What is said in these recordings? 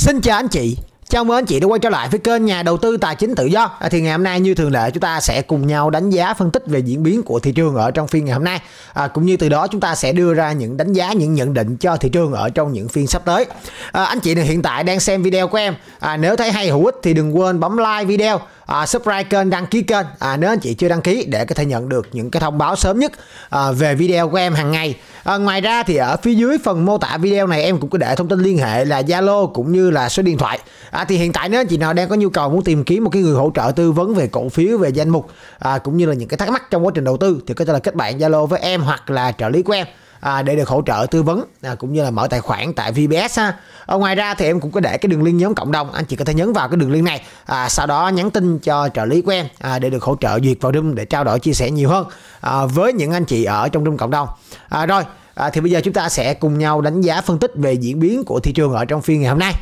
Xin chào anh chị Chào mừng anh chị đã quay trở lại với kênh nhà đầu tư tài chính tự do à, Thì ngày hôm nay như thường lệ chúng ta sẽ cùng nhau đánh giá phân tích về diễn biến của thị trường ở trong phiên ngày hôm nay à, Cũng như từ đó chúng ta sẽ đưa ra những đánh giá, những nhận định cho thị trường ở trong những phiên sắp tới à, Anh chị hiện tại đang xem video của em à, Nếu thấy hay hữu ích thì đừng quên bấm like video à, subscribe kênh đăng ký kênh à, nếu anh chị chưa đăng ký để có thể nhận được những cái thông báo sớm nhất à, về video của em hàng ngày à, ngoài ra thì ở phía dưới phần mô tả video này em cũng có để thông tin liên hệ là Zalo cũng như là số điện thoại à, thì hiện tại nếu anh chị nào đang có nhu cầu muốn tìm kiếm một cái người hỗ trợ tư vấn về cổ phiếu về danh mục à, cũng như là những cái thắc mắc trong quá trình đầu tư thì có thể là kết bạn Zalo với em hoặc là trợ lý của em à, để được hỗ trợ tư vấn à, cũng như là mở tài khoản tại VBS ha. Ở ờ, ngoài ra thì em cũng có để cái đường link nhóm cộng đồng anh chị có thể nhấn vào cái đường link này à, sau đó nhắn tin cho trợ lý của em à, để được hỗ trợ duyệt vào room để trao đổi chia sẻ nhiều hơn à, với những anh chị ở trong room cộng đồng à, rồi à, thì bây giờ chúng ta sẽ cùng nhau đánh giá phân tích về diễn biến của thị trường ở trong phiên ngày hôm nay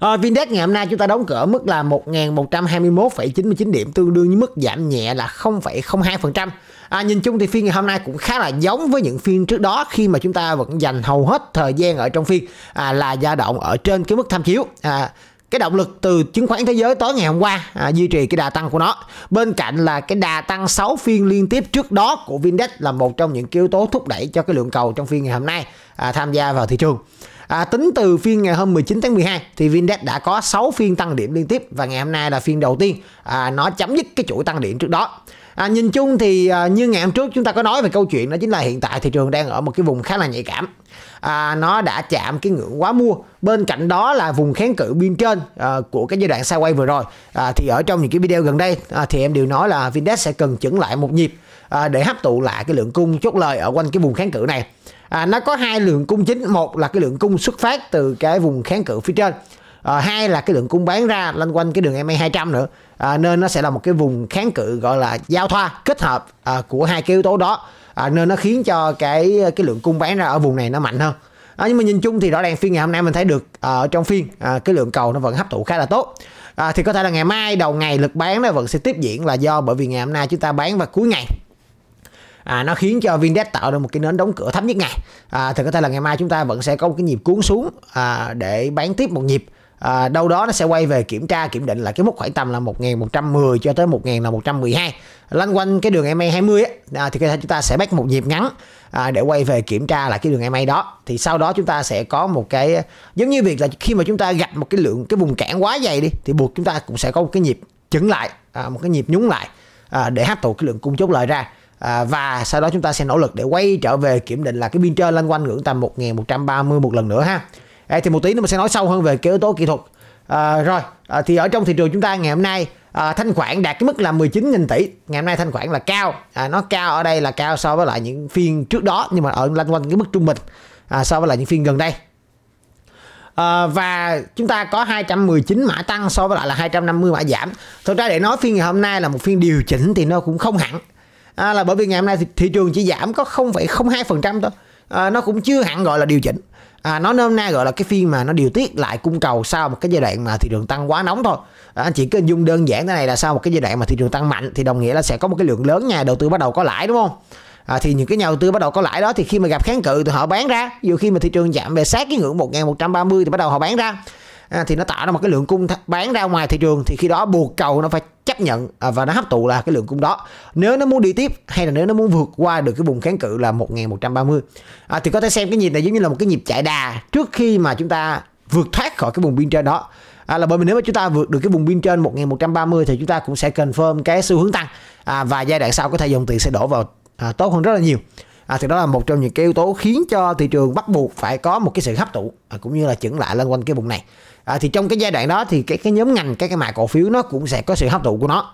À, ngày hôm nay chúng ta đóng cửa mức là 1.121,99 điểm tương đương với mức giảm nhẹ là 0,02%. À, nhìn chung thì phiên ngày hôm nay cũng khá là giống với những phiên trước đó khi mà chúng ta vẫn dành hầu hết thời gian ở trong phiên à, là dao động ở trên cái mức tham chiếu. À, cái động lực từ chứng khoán thế giới tối ngày hôm qua à, duy trì cái đà tăng của nó bên cạnh là cái đà tăng 6 phiên liên tiếp trước đó của Vindex là một trong những yếu tố thúc đẩy cho cái lượng cầu trong phiên ngày hôm nay à, tham gia vào thị trường À, tính từ phiên ngày hôm 19 tháng 12 thì VNDAX đã có 6 phiên tăng điểm liên tiếp và ngày hôm nay là phiên đầu tiên à, nó chấm dứt cái chuỗi tăng điểm trước đó. À, nhìn chung thì à, như ngày hôm trước chúng ta có nói về câu chuyện đó chính là hiện tại thị trường đang ở một cái vùng khá là nhạy cảm à, nó đã chạm cái ngưỡng quá mua bên cạnh đó là vùng kháng cự biên trên à, của cái giai đoạn sao quay vừa rồi à, thì ở trong những cái video gần đây à, thì em đều nói là Vindex sẽ cần chững lại một nhịp à, để hấp thụ lại cái lượng cung chốt lời ở quanh cái vùng kháng cự này à, nó có hai lượng cung chính một là cái lượng cung xuất phát từ cái vùng kháng cự phía trên à, hai là cái lượng cung bán ra loanh quanh cái đường MA 200 nữa à, nên nó sẽ là một cái vùng kháng cự gọi là giao thoa kết hợp à, của hai cái yếu tố đó à, nên nó khiến cho cái cái lượng cung bán ra ở vùng này nó mạnh hơn à, nhưng mà nhìn chung thì rõ ràng phiên ngày hôm nay mình thấy được ở à, trong phiên à, cái lượng cầu nó vẫn hấp thụ khá là tốt à, thì có thể là ngày mai đầu ngày lực bán nó vẫn sẽ tiếp diễn là do bởi vì ngày hôm nay chúng ta bán vào cuối ngày à, nó khiến cho VNDAX tạo ra một cái nến đóng cửa thấp nhất ngày à, thì có thể là ngày mai chúng ta vẫn sẽ có một cái nhịp cuốn xuống à, để bán tiếp một nhịp à, đâu đó nó sẽ quay về kiểm tra kiểm định là cái mức khoảng tầm là 1110 cho tới 1000 112 lăn quanh cái đường MA 20 ấy, à, thì chúng ta sẽ bắt một nhịp ngắn à, để quay về kiểm tra lại cái đường MA đó thì sau đó chúng ta sẽ có một cái giống như việc là khi mà chúng ta gặp một cái lượng cái vùng cản quá dày đi thì buộc chúng ta cũng sẽ có một cái nhịp chững lại à, một cái nhịp nhún lại à, để hấp thụ cái lượng cung chốt lời ra à, và sau đó chúng ta sẽ nỗ lực để quay trở về kiểm định là cái biên trên lên quanh ngưỡng tầm 1130 một lần nữa ha à, thì một tí nữa mình sẽ nói sâu hơn về cái yếu tố kỹ thuật à, rồi à, thì ở trong thị trường chúng ta ngày hôm nay à, thanh khoản đạt cái mức là 19.000 tỷ ngày hôm nay thanh khoản là cao à, nó cao ở đây là cao so với lại những phiên trước đó nhưng mà ở lanh quanh cái mức trung bình à, so với lại những phiên gần đây à, và chúng ta có 219 mã tăng so với lại là 250 mã giảm thực ra để nói phiên ngày hôm nay là một phiên điều chỉnh thì nó cũng không hẳn à, là bởi vì ngày hôm nay thì thị trường chỉ giảm có 0,02% thôi à, nó cũng chưa hẳn gọi là điều chỉnh à, nó nôm nay gọi là cái phiên mà nó điều tiết lại cung cầu sau một cái giai đoạn mà thị trường tăng quá nóng thôi à, anh chị cứ đơn giản thế này là sau một cái giai đoạn mà thị trường tăng mạnh thì đồng nghĩa là sẽ có một cái lượng lớn nhà đầu tư bắt đầu có lãi đúng không à, thì những cái nhà đầu tư bắt đầu có lãi đó thì khi mà gặp kháng cự thì họ bán ra dù khi mà thị trường giảm về sát cái ngưỡng 1130 thì bắt đầu họ bán ra à, thì nó tạo ra một cái lượng cung bán ra ngoài thị trường thì khi đó buộc cầu nó phải chấp nhận à, và nó hấp thụ là cái lượng cung đó nếu nó muốn đi tiếp hay là nếu nó muốn vượt qua được cái vùng kháng cự là 1130 à, thì có thể xem cái nhịp này giống như là một cái nhịp chạy đà trước khi mà chúng ta vượt thoát khỏi cái vùng biên trên đó à, là bởi vì nếu mà chúng ta vượt được cái vùng biên trên 1130 thì chúng ta cũng sẽ confirm cái xu hướng tăng à, và giai đoạn sau có thể dòng tiền sẽ đổ vào à, tốt hơn rất là nhiều à, thì đó là một trong những cái yếu tố khiến cho thị trường bắt buộc phải có một cái sự hấp thụ à, cũng như là chững lại lên quanh cái vùng này à, thì trong cái giai đoạn đó thì cái cái nhóm ngành các cái mã cổ phiếu nó cũng sẽ có sự hấp thụ của nó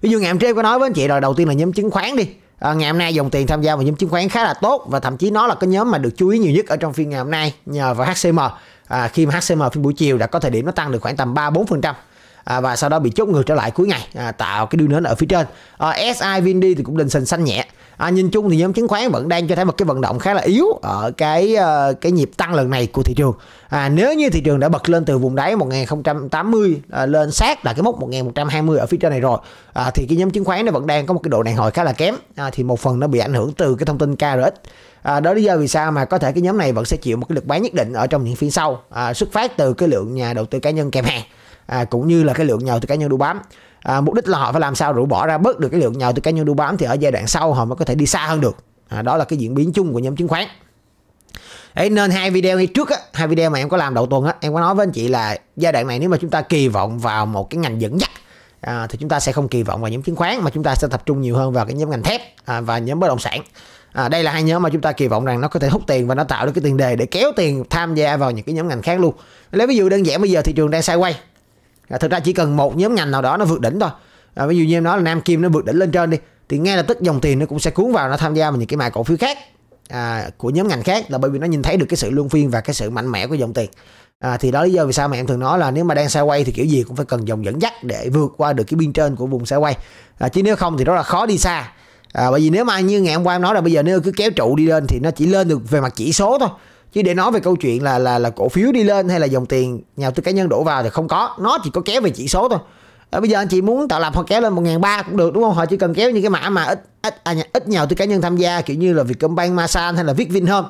ví dụ ngày hôm trước có nói với anh chị rồi đầu tiên là nhóm chứng khoán đi À, ngày hôm nay dòng tiền tham gia vào nhóm chứng khoán khá là tốt và thậm chí nó là cái nhóm mà được chú ý nhiều nhất ở trong phiên ngày hôm nay nhờ vào HCM à, khi mà HCM phiên buổi chiều đã có thời điểm nó tăng được khoảng tầm 3 4% à, và sau đó bị chốt ngược trở lại cuối ngày à, tạo cái đu nến ở phía trên à, SI VND thì cũng lên sình xanh nhẹ à, nhìn chung thì nhóm chứng khoán vẫn đang cho thấy một cái vận động khá là yếu ở cái uh, cái nhịp tăng lần này của thị trường à, nếu như thị trường đã bật lên từ vùng đáy 1080 à, lên sát là cái mốc 1120 ở phía trên này rồi à, thì cái nhóm chứng khoán nó vẫn đang có một cái độ đàn hồi khá là kém à, thì một phần nó bị ảnh hưởng từ cái thông tin KRX à, đó lý do vì sao mà có thể cái nhóm này vẫn sẽ chịu một cái lực bán nhất định ở trong những phiên sau à, xuất phát từ cái lượng nhà đầu tư cá nhân kèm hàng à, cũng như là cái lượng nhà đầu tư cá nhân đu bám à, mục đích là họ phải làm sao rũ bỏ ra bớt được cái lượng nhầu từ cá nhân đu bám thì ở giai đoạn sau họ mới có thể đi xa hơn được à, đó là cái diễn biến chung của nhóm chứng khoán Đấy, nên hai video ngay trước á, hai video mà em có làm đầu tuần á, em có nói với anh chị là giai đoạn này nếu mà chúng ta kỳ vọng vào một cái ngành dẫn dắt à, thì chúng ta sẽ không kỳ vọng vào nhóm chứng khoán mà chúng ta sẽ tập trung nhiều hơn vào cái nhóm ngành thép à, và nhóm bất động sản à, đây là hai nhóm mà chúng ta kỳ vọng rằng nó có thể hút tiền và nó tạo được cái tiền đề để kéo tiền tham gia vào những cái nhóm ngành khác luôn lấy ví dụ đơn giản bây giờ thị trường đang sideways à, thực ra chỉ cần một nhóm ngành nào đó nó vượt đỉnh thôi à, ví dụ như em nói là nam kim nó vượt đỉnh lên trên đi thì ngay lập tức dòng tiền nó cũng sẽ cuốn vào nó tham gia vào những cái mã cổ phiếu khác à, của nhóm ngành khác là bởi vì nó nhìn thấy được cái sự luân phiên và cái sự mạnh mẽ của dòng tiền à, thì đó lý do vì sao mà em thường nói là nếu mà đang xa quay thì kiểu gì cũng phải cần dòng dẫn dắt để vượt qua được cái biên trên của vùng xa quay à, chứ nếu không thì rất là khó đi xa à, bởi vì nếu mà như ngày hôm qua em nói là bây giờ nếu cứ kéo trụ đi lên thì nó chỉ lên được về mặt chỉ số thôi chứ để nói về câu chuyện là là là cổ phiếu đi lên hay là dòng tiền nhà đầu tư cá nhân đổ vào thì không có nó chỉ có kéo về chỉ số thôi à, bây giờ anh chị muốn tạo lập họ kéo lên một ngàn ba cũng được đúng không họ chỉ cần kéo những cái mã mà ít ít à, ít nhà đầu tư cá nhân tham gia kiểu như là Vietcombank, Masan hay là hơn,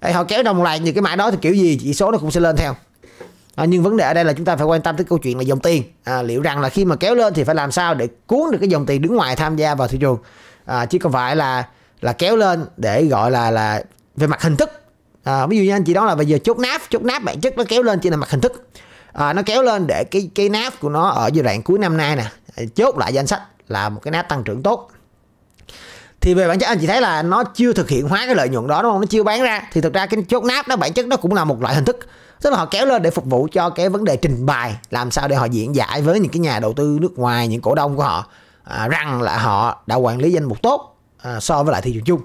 Đấy, họ kéo đồng loạt những cái mã đó thì kiểu gì chỉ số nó cũng sẽ lên theo à, nhưng vấn đề ở đây là chúng ta phải quan tâm tới câu chuyện là dòng tiền à, liệu rằng là khi mà kéo lên thì phải làm sao để cuốn được cái dòng tiền đứng ngoài tham gia vào thị trường à, chứ không phải là là kéo lên để gọi là là về mặt hình thức à, ví dụ như anh chị đó là bây giờ chốt náp chốt náp bản chất nó kéo lên chỉ là mặt hình thức à, nó kéo lên để cái cái náp của nó ở giai đoạn cuối năm nay nè à, chốt lại danh sách là một cái náp tăng trưởng tốt thì về bản chất anh chị thấy là nó chưa thực hiện hóa cái lợi nhuận đó đúng không nó chưa bán ra thì thực ra cái chốt náp nó bản chất nó cũng là một loại hình thức tức là họ kéo lên để phục vụ cho cái vấn đề trình bày làm sao để họ diễn giải với những cái nhà đầu tư nước ngoài những cổ đông của họ à, rằng là họ đã quản lý danh mục tốt à, so với lại thị trường chung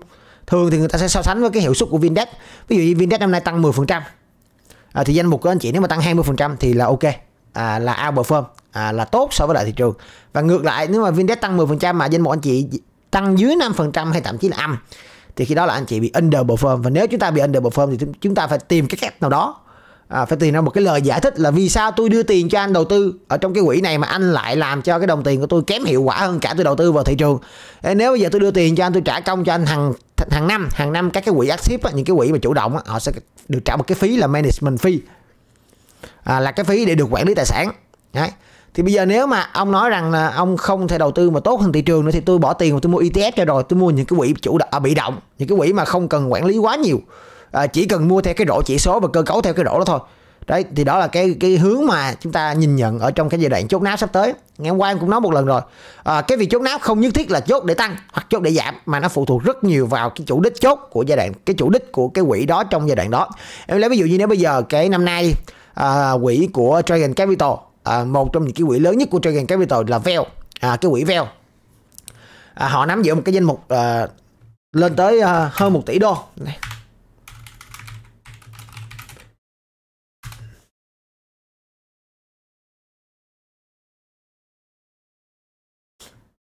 thường thì người ta sẽ so sánh với cái hiệu suất của Vindex ví dụ như Vindex năm nay tăng 10% à, thì danh mục của anh chị nếu mà tăng 20% thì là ok à, là outperform à, là tốt so với lại thị trường và ngược lại nếu mà Vindex tăng 10% mà danh mục anh chị tăng dưới 5% hay thậm chí là âm thì khi đó là anh chị bị underperform và nếu chúng ta bị underperform thì chúng ta phải tìm cái cách nào đó à, phải tìm ra một cái lời giải thích là vì sao tôi đưa tiền cho anh đầu tư ở trong cái quỹ này mà anh lại làm cho cái đồng tiền của tôi kém hiệu quả hơn cả tôi đầu tư vào thị trường Ê, nếu bây giờ tôi đưa tiền cho anh tôi trả công cho anh hàng hàng năm hàng năm các cái quỹ active những cái quỹ mà chủ động họ sẽ được trả một cái phí là management fee à, là cái phí để được quản lý tài sản Đấy. thì bây giờ nếu mà ông nói rằng là ông không thể đầu tư mà tốt hơn thị trường nữa thì tôi bỏ tiền mà tôi mua ETF cho rồi tôi mua những cái quỹ chủ động à, bị động những cái quỹ mà không cần quản lý quá nhiều à, chỉ cần mua theo cái rổ chỉ số và cơ cấu theo cái rổ đó thôi đấy thì đó là cái cái hướng mà chúng ta nhìn nhận ở trong cái giai đoạn chốt nát sắp tới ngày hôm qua em cũng nói một lần rồi à, cái việc chốt nát không nhất thiết là chốt để tăng hoặc chốt để giảm mà nó phụ thuộc rất nhiều vào cái chủ đích chốt của giai đoạn cái chủ đích của cái quỹ đó trong giai đoạn đó em lấy ví dụ như nếu bây giờ cái năm nay à, quỹ của Dragon Capital à, một trong những cái quỹ lớn nhất của Dragon Capital là VEL à, cái quỹ VEL à, họ nắm giữ một cái danh mục à, lên tới à, hơn một tỷ đô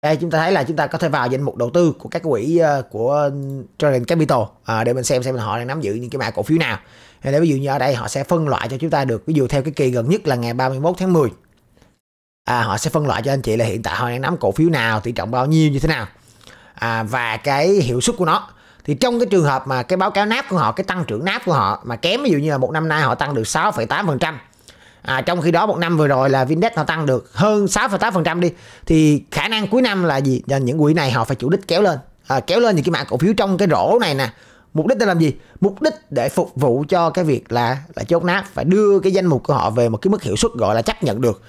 đây chúng ta thấy là chúng ta có thể vào danh mục đầu tư của các quỹ uh, của Dragon Capital uh, để mình xem xem họ đang nắm giữ những cái mã cổ phiếu nào ờ, để ví dụ như ở đây họ sẽ phân loại cho chúng ta được ví dụ theo cái kỳ gần nhất là ngày 31 tháng 10 à, họ sẽ phân loại cho anh chị là hiện tại họ đang nắm cổ phiếu nào tỷ trọng bao nhiêu như thế nào à, và cái hiệu suất của nó thì trong cái trường hợp mà cái báo cáo nát của họ cái tăng trưởng nát của họ mà kém ví dụ như là một năm nay họ tăng được 6,8 phần trăm à, trong khi đó một năm vừa rồi là Vindex nó tăng được hơn 6,8% đi thì khả năng cuối năm là gì là những quỹ này họ phải chủ đích kéo lên à, kéo lên những cái mã cổ phiếu trong cái rổ này nè mục đích để làm gì mục đích để phục vụ cho cái việc là là chốt nát phải đưa cái danh mục của họ về một cái mức hiệu suất gọi là chấp nhận được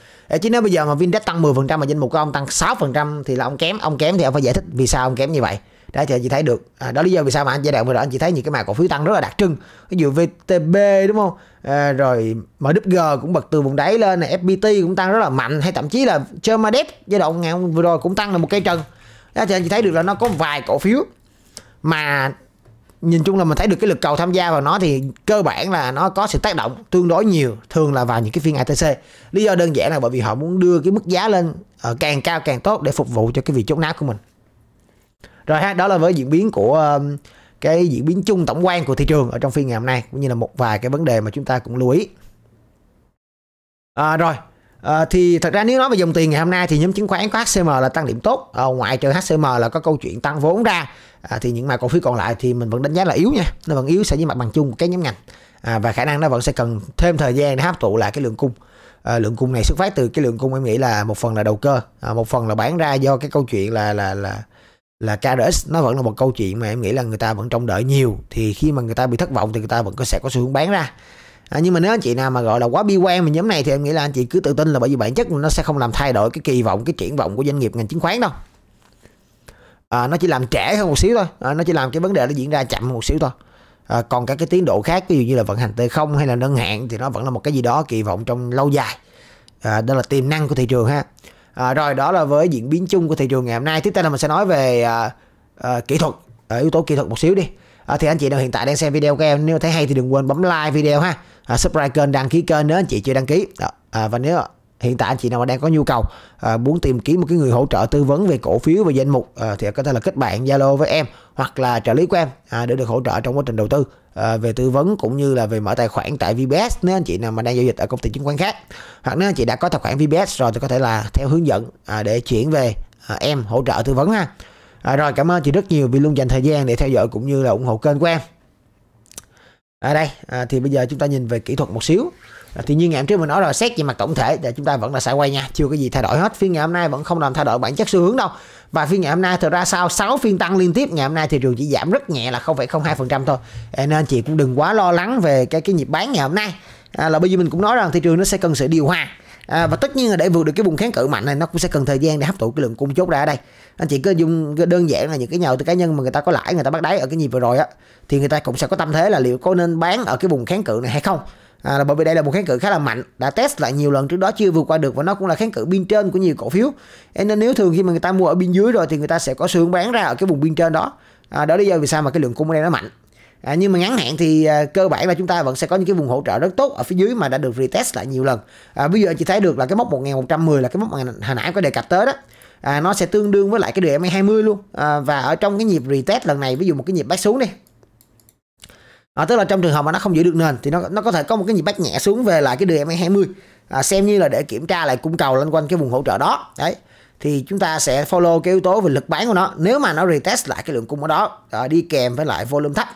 chứ nếu bây giờ mà Vindex tăng 10% mà danh mục của ông tăng 6% thì là ông kém ông kém thì ông phải giải thích vì sao ông kém như vậy đấy thì anh chị thấy được à, đó lý do vì sao mà anh giai đoạn vừa rồi anh chị thấy những cái mã cổ phiếu tăng rất là đặc trưng ví dụ VTB đúng không à, rồi MWG cũng bật từ vùng đáy lên này FPT cũng tăng rất là mạnh hay thậm chí là Chemadev giai đoạn ngày vừa rồi cũng tăng là một cây trần đấy thì anh chị thấy được là nó có vài cổ phiếu mà nhìn chung là mình thấy được cái lực cầu tham gia vào nó thì cơ bản là nó có sự tác động tương đối nhiều thường là vào những cái phiên ITC lý do đơn giản là bởi vì họ muốn đưa cái mức giá lên ờ, càng cao càng tốt để phục vụ cho cái việc chốt nát của mình rồi ha đó là với diễn biến của cái diễn biến chung tổng quan của thị trường ở trong phiên ngày hôm nay cũng như là một vài cái vấn đề mà chúng ta cũng lưu ý à, rồi À, thì thật ra nếu nói về dòng tiền ngày hôm nay thì nhóm chứng khoán có HCM là tăng điểm tốt à, ngoại trừ HCM là có câu chuyện tăng vốn ra à, thì những mã cổ phiếu còn lại thì mình vẫn đánh giá là yếu nha nó vẫn yếu so với mặt bằng chung của các nhóm ngành à, và khả năng nó vẫn sẽ cần thêm thời gian để hấp thụ lại cái lượng cung à, lượng cung này xuất phát từ cái lượng cung em nghĩ là một phần là đầu cơ à, một phần là bán ra do cái câu chuyện là là là là KRX nó vẫn là một câu chuyện mà em nghĩ là người ta vẫn trông đợi nhiều thì khi mà người ta bị thất vọng thì người ta vẫn có sẽ có xu hướng bán ra à, nhưng mà nếu anh chị nào mà gọi là quá bi quan về nhóm này thì em nghĩ là anh chị cứ tự tin là bởi vì bản chất nó sẽ không làm thay đổi cái kỳ vọng cái triển vọng của doanh nghiệp ngành chứng khoán đâu à, nó chỉ làm trễ hơn một xíu thôi à, nó chỉ làm cái vấn đề nó diễn ra chậm một xíu thôi à, còn các cái tiến độ khác ví dụ như là vận hành t không hay là nâng hạn thì nó vẫn là một cái gì đó kỳ vọng trong lâu dài à, đó là tiềm năng của thị trường ha à, rồi đó là với diễn biến chung của thị trường ngày hôm nay tiếp theo là mình sẽ nói về à, à, kỹ thuật à, yếu tố kỹ thuật một xíu đi à, thì anh chị nào hiện tại đang xem video của em nếu thấy hay thì đừng quên bấm like video ha à, subscribe kênh đăng ký kênh nếu anh chị chưa đăng ký À, và nếu hiện tại anh chị nào mà đang có nhu cầu à, muốn tìm kiếm một cái người hỗ trợ tư vấn về cổ phiếu và danh mục à, thì có thể là kết bạn zalo với em hoặc là trợ lý của em à, để được hỗ trợ trong quá trình đầu tư à, về tư vấn cũng như là về mở tài khoản tại VBS nếu anh chị nào mà đang giao dịch ở công ty chứng khoán khác hoặc nếu anh chị đã có tài khoản VBS rồi thì có thể là theo hướng dẫn à, để chuyển về à, em hỗ trợ tư vấn ha à, rồi cảm ơn chị rất nhiều vì luôn dành thời gian để theo dõi cũng như là ủng hộ kênh của em ở à đây à, thì bây giờ chúng ta nhìn về kỹ thuật một xíu à, thì như ngày hôm trước mình nói rồi xét về mặt tổng thể thì chúng ta vẫn là sẽ quay nha chưa có gì thay đổi hết phiên ngày hôm nay vẫn không làm thay đổi bản chất xu hướng đâu và phiên ngày hôm nay thật ra sau 6 phiên tăng liên tiếp ngày hôm nay thị trường chỉ giảm rất nhẹ là 0,02% thôi nên anh chị cũng đừng quá lo lắng về cái cái nhịp bán ngày hôm nay à, là bởi vì mình cũng nói rằng thị trường nó sẽ cần sự điều hòa À, và tất nhiên là để vượt được cái vùng kháng cự mạnh này nó cũng sẽ cần thời gian để hấp thụ cái lượng cung chốt ra ở đây anh chị cứ dùng đơn giản là những cái nhà đầu tư cá nhân mà người ta có lãi người ta bắt đáy ở cái nhịp vừa rồi á thì người ta cũng sẽ có tâm thế là liệu có nên bán ở cái vùng kháng cự này hay không à, là bởi vì đây là một kháng cự khá là mạnh đã test lại nhiều lần trước đó chưa vượt qua được và nó cũng là kháng cự biên trên của nhiều cổ phiếu nên nếu thường khi mà người ta mua ở biên dưới rồi thì người ta sẽ có xu hướng bán ra ở cái vùng biên trên đó à, đó lý do vì sao mà cái lượng cung ở đây nó mạnh À, nhưng mà ngắn hạn thì à, cơ bản là chúng ta vẫn sẽ có những cái vùng hỗ trợ rất tốt ở phía dưới mà đã được retest lại nhiều lần. À, bây giờ chị thấy được là cái mốc 1110 là cái mốc mà hồi nãy có đề cập tới đó. À, nó sẽ tương đương với lại cái DMA 20 luôn. À, và ở trong cái nhịp retest lần này ví dụ một cái nhịp back xuống đi à, tức là trong trường hợp mà nó không giữ được nền thì nó nó có thể có một cái nhịp bắt nhẹ xuống về lại cái đường MA 20 à, xem như là để kiểm tra lại cung cầu lên quanh cái vùng hỗ trợ đó đấy thì chúng ta sẽ follow cái yếu tố về lực bán của nó nếu mà nó retest lại cái lượng cung ở đó à, đi kèm với lại volume thấp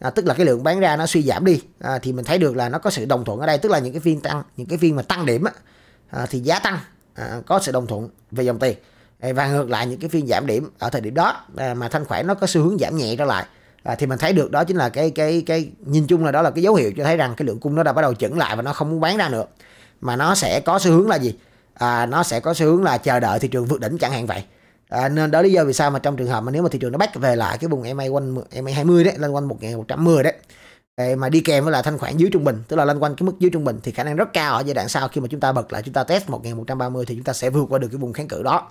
à, tức là cái lượng bán ra nó suy giảm đi à, thì mình thấy được là nó có sự đồng thuận ở đây tức là những cái phiên tăng những cái phiên mà tăng điểm á, à, thì giá tăng à, có sự đồng thuận về dòng tiền và ngược lại những cái phiên giảm điểm ở thời điểm đó à, mà thanh khoản nó có xu hướng giảm nhẹ trở lại à, thì mình thấy được đó chính là cái cái cái nhìn chung là đó là cái dấu hiệu cho thấy rằng cái lượng cung nó đã bắt đầu chững lại và nó không muốn bán ra nữa mà nó sẽ có xu hướng là gì à, nó sẽ có xu hướng là chờ đợi thị trường vượt đỉnh chẳng hạn vậy à, nên đó lý do vì sao mà trong trường hợp mà nếu mà thị trường nó bắt về lại cái vùng EMA quanh EMA 20 đấy lên quanh 1110 đấy để mà đi kèm với là thanh khoản dưới trung bình tức là lên quanh cái mức dưới trung bình thì khả năng rất cao ở giai đoạn sau khi mà chúng ta bật lại chúng ta test 1130 thì chúng ta sẽ vượt qua được cái vùng kháng cự đó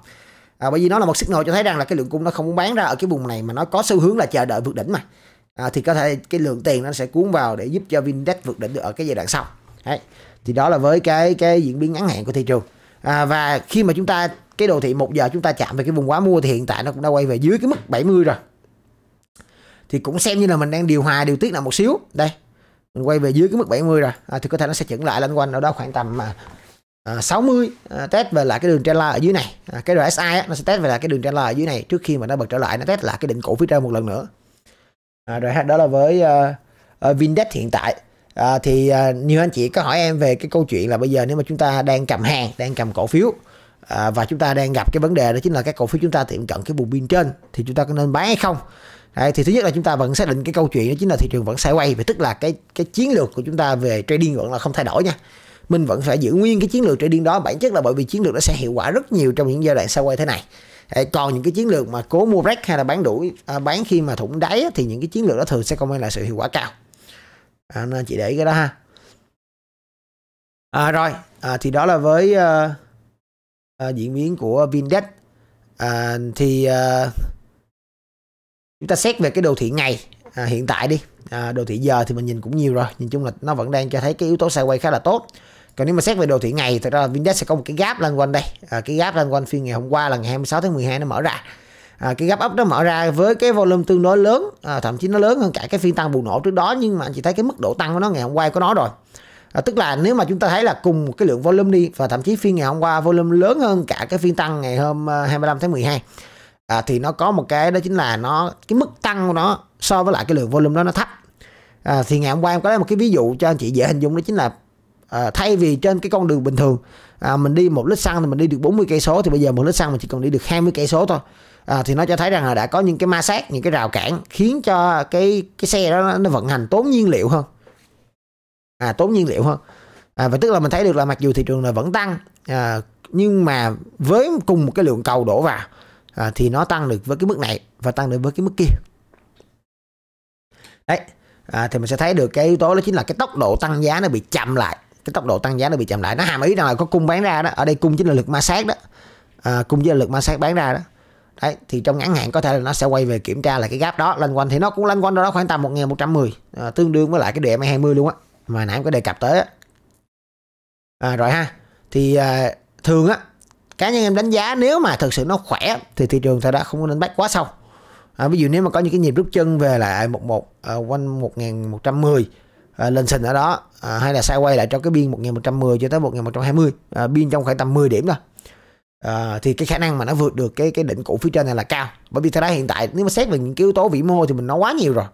à, bởi vì nó là một signal cho thấy rằng là cái lượng cung nó không bán ra ở cái vùng này mà nó có xu hướng là chờ đợi vượt đỉnh mà à, thì có thể cái lượng tiền nó sẽ cuốn vào để giúp cho Vindex vượt đỉnh được ở cái giai đoạn sau Đấy. thì đó là với cái cái diễn biến ngắn hạn của thị trường à, và khi mà chúng ta cái đồ thị một giờ chúng ta chạm về cái vùng quá mua thì hiện tại nó cũng đã quay về dưới cái mức 70 rồi thì cũng xem như là mình đang điều hòa điều tiết là một xíu đây mình quay về dưới cái mức 70 rồi à, thì có thể nó sẽ chững lại lên quanh ở đó khoảng tầm mà à, 60 à, test về lại cái đường trend line ở dưới này à, cái RSI á, nó sẽ test về lại cái đường trend line ở dưới này trước khi mà nó bật trở lại nó test lại cái đỉnh cổ phía trên một lần nữa à, rồi đó là với à, Vindex hiện tại thì nhiều anh chị có hỏi em về cái câu chuyện là bây giờ nếu mà chúng ta đang cầm hàng đang cầm cổ phiếu và chúng ta đang gặp cái vấn đề đó chính là các cổ phiếu chúng ta tiệm cận cái vùng pin trên thì chúng ta có nên bán hay không Đấy, thì thứ nhất là chúng ta vẫn xác định cái câu chuyện đó chính là thị trường vẫn sẽ quay vậy tức là cái cái chiến lược của chúng ta về trading vẫn là không thay đổi nha mình vẫn phải giữ nguyên cái chiến lược trade điên đó bản chất là bởi vì chiến lược nó sẽ hiệu quả rất nhiều trong những giai đoạn sau quay thế này còn những cái chiến lược mà cố mua break hay là bán đuổi à, bán khi mà thủng đáy thì những cái chiến lược đó thường sẽ không mang lại sự hiệu quả cao à, nên chị để ý cái đó ha à, rồi à, thì đó là với à, à, diễn biến của Vindex à, thì à, chúng ta xét về cái đồ thị ngày à, hiện tại đi à, đồ thị giờ thì mình nhìn cũng nhiều rồi nhìn chung là nó vẫn đang cho thấy cái yếu tố sideways khá là tốt còn nếu mà xét về đồ thị ngày thì ra là Vindex sẽ có một cái gap lên quanh đây à, cái gap lên quanh phiên ngày hôm qua là ngày 26 tháng 12 nó mở ra à, cái gap up nó mở ra với cái volume tương đối lớn à, thậm chí nó lớn hơn cả cái phiên tăng bùng nổ trước đó nhưng mà anh chị thấy cái mức độ tăng của nó ngày hôm qua có nó rồi à, tức là nếu mà chúng ta thấy là cùng một cái lượng volume đi và thậm chí phiên ngày hôm qua volume lớn hơn cả cái phiên tăng ngày hôm 25 à, tháng 12 à, thì nó có một cái đó chính là nó cái mức tăng của nó so với lại cái lượng volume đó nó thấp à, thì ngày hôm qua em có lấy một cái ví dụ cho anh chị dễ hình dung đó chính là à, thay vì trên cái con đường bình thường à, mình đi một lít xăng thì mình đi được 40 cây số thì bây giờ một lít xăng mình chỉ còn đi được 20 cây số thôi à, thì nó cho thấy rằng là đã có những cái ma sát những cái rào cản khiến cho cái cái xe đó nó vận hành tốn nhiên liệu hơn à tốn nhiên liệu hơn à, và tức là mình thấy được là mặc dù thị trường là vẫn tăng à, nhưng mà với cùng một cái lượng cầu đổ vào à, thì nó tăng được với cái mức này và tăng được với cái mức kia đấy à, thì mình sẽ thấy được cái yếu tố đó chính là cái tốc độ tăng giá nó bị chậm lại cái tốc độ tăng giá nó bị chậm lại nó hàm ý rằng là có cung bán ra đó ở đây cung chính là lực ma sát đó à, cung với lực ma sát bán ra đó đấy thì trong ngắn hạn có thể là nó sẽ quay về kiểm tra lại cái gap đó lên quanh thì nó cũng lên quanh đó khoảng tầm 1110 à, tương đương với lại cái đề 20 luôn á mà nãy em có đề cập tới á. À, rồi ha thì à, thường á cá nhân em đánh giá nếu mà thực sự nó khỏe thì thị trường sẽ đã không nên bắt quá sâu à, ví dụ nếu mà có những cái nhịp rút chân về lại một một à, quanh 1110 à, lên sình ở đó à, hay là sai quay lại trong cái biên 1110 cho tới 1120 à, biên trong khoảng tầm 10 điểm thôi à, thì cái khả năng mà nó vượt được cái cái đỉnh cũ phía trên này là cao bởi vì thời ra hiện tại nếu mà xét về những yếu tố vĩ mô thì mình nói quá nhiều rồi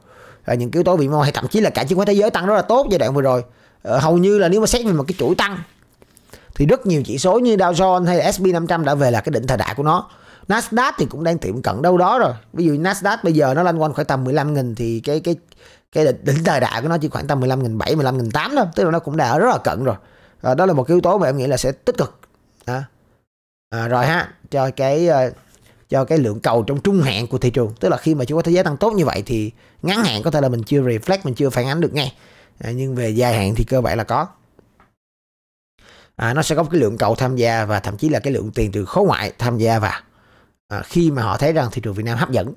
à, những yếu tố vĩ mô hay thậm chí là cả chứng khoán thế giới tăng rất là tốt giai đoạn vừa rồi à, hầu như là nếu mà xét về một cái chuỗi tăng thì rất nhiều chỉ số như Dow Jones hay là S&P 500 đã về là cái đỉnh thời đại của nó Nasdaq thì cũng đang tiệm cận đâu đó rồi ví dụ Nasdaq bây giờ nó lên quanh khoảng tầm 15.000 thì cái cái cái đỉnh thời đại của nó chỉ khoảng tầm 15 bảy 15 tám thôi tức là nó cũng đã rất là cận rồi à, đó là một yếu tố mà em nghĩ là sẽ tích cực à, à, rồi ha cho cái ờ, cho cái lượng cầu trong trung hạn của thị trường tức là khi mà chứng khoán thế giới tăng tốt như vậy thì ngắn hạn có thể là mình chưa reflect mình chưa phản ánh được ngay à, nhưng về dài hạn thì cơ bản là có à, nó sẽ có cái lượng cầu tham gia và thậm chí là cái lượng tiền từ khối ngoại tham gia vào à, khi mà họ thấy rằng thị trường Việt Nam hấp dẫn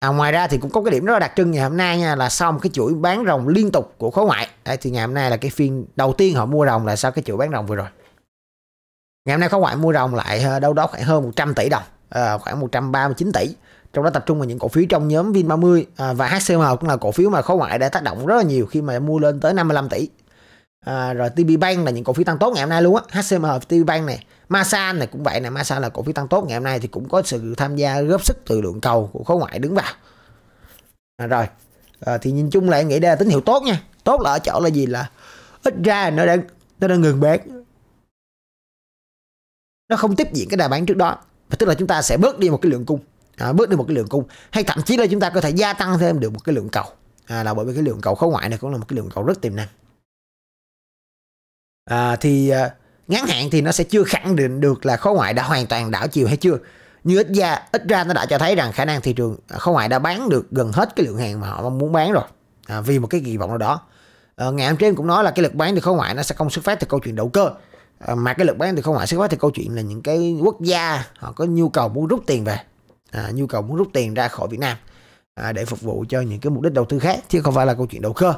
à, ngoài ra thì cũng có cái điểm rất là đặc trưng ngày hôm nay nha là sau một cái chuỗi bán rồng liên tục của khối ngoại Đấy, thì ngày hôm nay là cái phiên đầu tiên họ mua rồng là sau cái chuỗi bán rồng vừa rồi ngày hôm nay khối ngoại mua rồng lại ờ, đâu đó khoảng hơn 100 tỷ đồng à, khoảng 139 tỷ trong đó tập trung vào những cổ phiếu trong nhóm Vin30 à, ờ, và HCM cũng là cổ phiếu mà khối ngoại đã tác động rất là nhiều khi mà mua lên tới 55 tỷ à, rồi TB Bank là những cổ phiếu tăng tốt ngày hôm nay luôn á HCM TB Bank này Masan này cũng vậy nè Masan là cổ phiếu tăng tốt ngày hôm nay thì cũng có sự tham gia góp sức từ lượng cầu của khối ngoại đứng vào à, rồi à, thì nhìn chung là em nghĩ đây là tín hiệu tốt nha tốt là ở chỗ là gì là ít ra nó đang nó đang ngừng bán nó không tiếp diễn cái đà bán trước đó và tức là chúng ta sẽ bớt đi một cái lượng cung à, bớt đi một cái lượng cung hay thậm chí là chúng ta có thể gia tăng thêm được một cái lượng cầu à, là bởi vì cái lượng cầu khối ngoại này cũng là một cái lượng cầu rất tiềm năng à, thì à, ngắn hạn thì nó sẽ chưa khẳng định được là khối ngoại đã hoàn toàn đảo chiều hay chưa như ít ra ít ra nó đã cho thấy rằng khả năng thị trường à, khối ngoại đã bán được gần hết cái lượng hàng mà họ muốn bán rồi à, vì một cái kỳ vọng nào đó à, ngày hôm trước cũng nói là cái lực bán từ khối ngoại nó sẽ không xuất phát từ câu chuyện đầu cơ à, mà cái lực bán từ khối ngoại xuất phát từ câu chuyện là những cái quốc gia họ có nhu cầu muốn rút tiền về à, nhu cầu muốn rút tiền ra khỏi Việt Nam à, để phục vụ cho những cái mục đích đầu tư khác chứ không phải là câu chuyện đầu cơ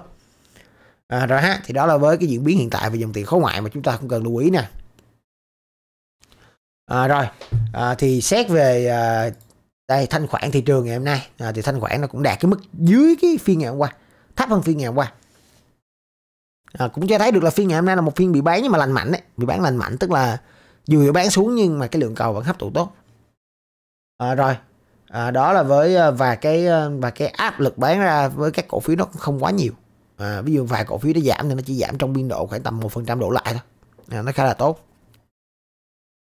à, rồi ha thì đó là với cái diễn biến hiện tại về dòng tiền khối ngoại mà chúng ta cũng cần lưu ý nè à, rồi à, thì xét về à, đây thanh khoản thị trường ngày hôm nay à, thì thanh khoản nó cũng đạt cái mức dưới cái phiên ngày hôm qua thấp hơn phiên ngày hôm qua à, cũng cho thấy được là phiên ngày hôm nay là một phiên bị bán nhưng mà lành mạnh đấy bị bán lành mạnh tức là dù bán xuống nhưng mà cái lượng cầu vẫn hấp thụ tốt à, rồi à, đó là với à, và cái à, và cái áp lực bán ra với các cổ phiếu nó cũng không quá nhiều à, ví dụ vài cổ phiếu nó giảm thì nó chỉ giảm trong biên độ khoảng tầm một phần trăm đổ lại thôi à, nó khá là tốt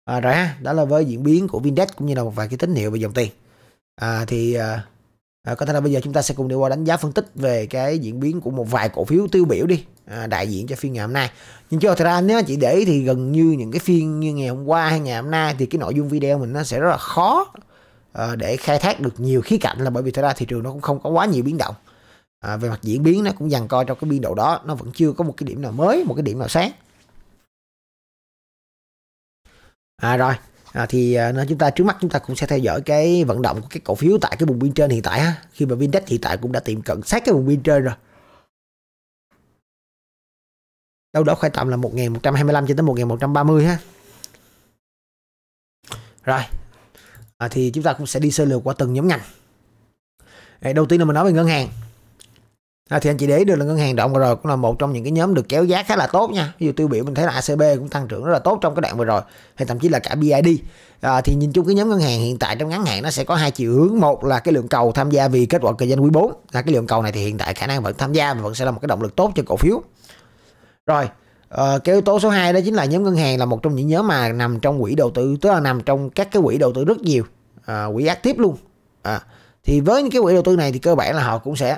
à, rồi ha đó là với diễn biến của Vindex cũng như là một vài cái tín hiệu về dòng tiền à, thì à, à, có thể là bây giờ chúng ta sẽ cùng đi qua đánh giá phân tích về cái diễn biến của một vài cổ phiếu tiêu biểu đi à, đại diện cho phiên ngày hôm nay nhưng cho thật ra nếu chị để ý thì gần như những cái phiên như ngày hôm qua hay ngày hôm nay thì cái nội dung video mình nó sẽ rất là khó à, để khai thác được nhiều khía cạnh là bởi vì thật ra thị trường nó cũng không có quá nhiều biến động à, về mặt diễn biến nó cũng dằn coi trong cái biên độ đó nó vẫn chưa có một cái điểm nào mới một cái điểm nào sáng à rồi à, thì à, nên chúng ta trước mắt chúng ta cũng sẽ theo dõi cái vận động của cái cổ phiếu tại cái vùng biên trên hiện tại ha khi mà VinTech hiện tại cũng đã tiệm cận sát cái vùng biên trên rồi đâu đó khoảng tầm là 1125 cho tới 1130 ha rồi à, thì chúng ta cũng sẽ đi sơ lược qua từng nhóm ngành đầu tiên là mình nói về ngân hàng À, thì anh chị để ý được là ngân hàng động rồi cũng là một trong những cái nhóm được kéo giá khá là tốt nha. Ví dụ tiêu biểu mình thấy là ACB cũng tăng trưởng rất là tốt trong cái đoạn vừa rồi hay thậm chí là cả BID. À, thì nhìn chung cái nhóm ngân hàng hiện tại trong ngắn hạn nó sẽ có hai chiều hướng. Một là cái lượng cầu tham gia vì kết quả kỳ doanh quý 4 là cái lượng cầu này thì hiện tại khả năng vẫn tham gia và vẫn sẽ là một cái động lực tốt cho cổ phiếu. Rồi, à, cái yếu tố số 2 đó chính là nhóm ngân hàng là một trong những nhóm mà nằm trong quỹ đầu tư tức là nằm trong các cái quỹ đầu tư rất nhiều, à, quỹ active luôn. À, thì với những cái quỹ đầu tư này thì cơ bản là họ cũng sẽ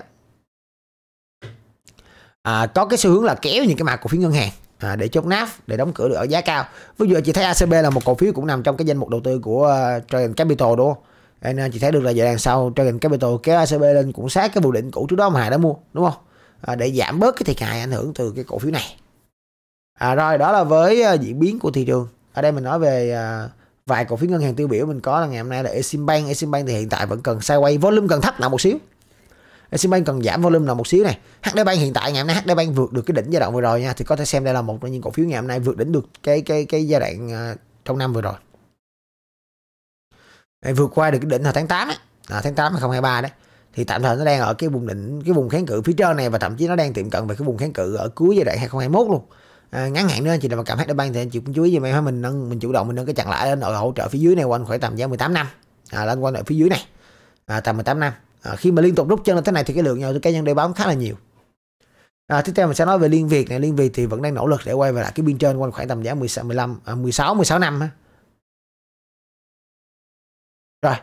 à, có cái xu hướng là kéo những cái mặt cổ phiếu ngân hàng à, để chốt nắp để đóng cửa được ở giá cao ví dụ chị thấy ACB là một cổ phiếu cũng nằm trong cái danh mục đầu tư của uh, à, Dragon Capital đúng không à, nên chị thấy được là giờ đằng sau Dragon Capital kéo ACB lên cũng sát cái vụ định cũ trước đó mà Hải đã mua đúng không à, để giảm bớt cái thiệt hại ảnh hưởng từ cái cổ phiếu này à, rồi đó là với uh, diễn biến của thị trường ở đây mình nói về uh, vài cổ phiếu ngân hàng tiêu biểu mình có là ngày hôm nay là Eximbank Eximbank thì hiện tại vẫn cần sideways volume cần thấp lại một xíu Eximbank cần giảm volume nào một xíu này. HD Bank hiện tại ngày hôm nay HD Bank vượt được cái đỉnh giai đoạn vừa rồi nha thì có thể xem đây là một trong những cổ phiếu ngày hôm nay vượt đỉnh được cái cái cái giai đoạn à, trong năm vừa rồi. Đây, vượt qua được cái đỉnh là tháng 8 ấy. À, tháng 8 2023 đấy thì tạm thời nó đang ở cái vùng đỉnh cái vùng kháng cự phía trên này và thậm chí nó đang tiệm cận về cái vùng kháng cự ở cuối giai đoạn 2021 luôn à, ngắn hạn nữa anh chị nào mà cảm thấy đã ban thì anh chị cũng chú ý giùm em mình nâng mình chủ động mình nâng cái chặn lại lên nội hỗ trợ phía dưới này quanh khoảng tầm giá 18 năm à, lên quanh ở phía dưới này à, tầm 18 năm à, khi mà liên tục rút chân là thế này thì cái lượng nhà đầu tư cá nhân đeo bám khá là nhiều à, tiếp theo mình sẽ nói về liên việt này liên việt thì vẫn đang nỗ lực để quay về lại cái biên trên quanh khoảng tầm giá 16 15 à, 16 16 năm ha. rồi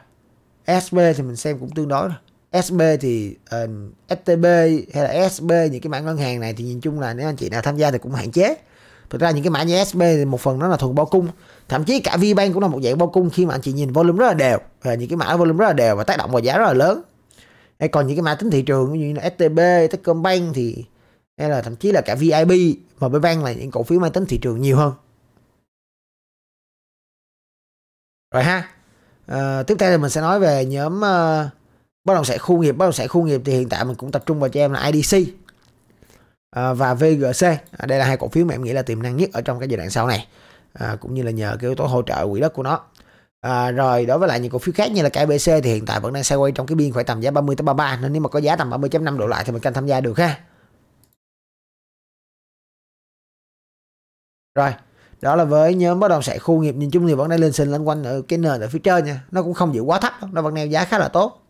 SB thì mình xem cũng tương đối rồi SB thì uh, ờ, STB hay là SB những cái mã ngân hàng này thì nhìn chung là nếu anh chị nào tham gia thì cũng hạn chế thực ra những cái mã như SB thì một phần nó là thuần bao cung thậm chí cả VBank cũng là một dạng bao cung khi mà anh chị nhìn volume rất là đều và những cái mã volume rất là đều và tác động vào giá rất là lớn hay còn những cái mã tính thị trường như là STB, Techcombank thì hay là thậm chí là cả VIP, MBBank là những cổ phiếu mang tính thị trường nhiều hơn. Rồi ha. À, tiếp theo thì mình sẽ nói về nhóm uh, bất động sản khu nghiệp, bất động sản khu nghiệp thì hiện tại mình cũng tập trung vào cho em là IDC uh, ờ, và VGC. À, đây là hai cổ phiếu mà em nghĩ là tiềm năng nhất ở trong cái giai đoạn sau này. À, cũng như là nhờ cái yếu tố hỗ trợ quỹ đất của nó À, rồi đối với lại những cổ phiếu khác như là KBC thì hiện tại vẫn đang xoay trong cái biên khoảng tầm giá 30 tới 33 nên nếu mà có giá tầm 30.5 độ lại thì mình canh tham gia được ha. Rồi, đó là với nhóm bất động sản khu nghiệp nhìn chung thì vẫn đang lên sinh lên quanh ở cái nền ở phía trên nha, nó cũng không giữ quá thấp, nó vẫn neo giá khá là tốt.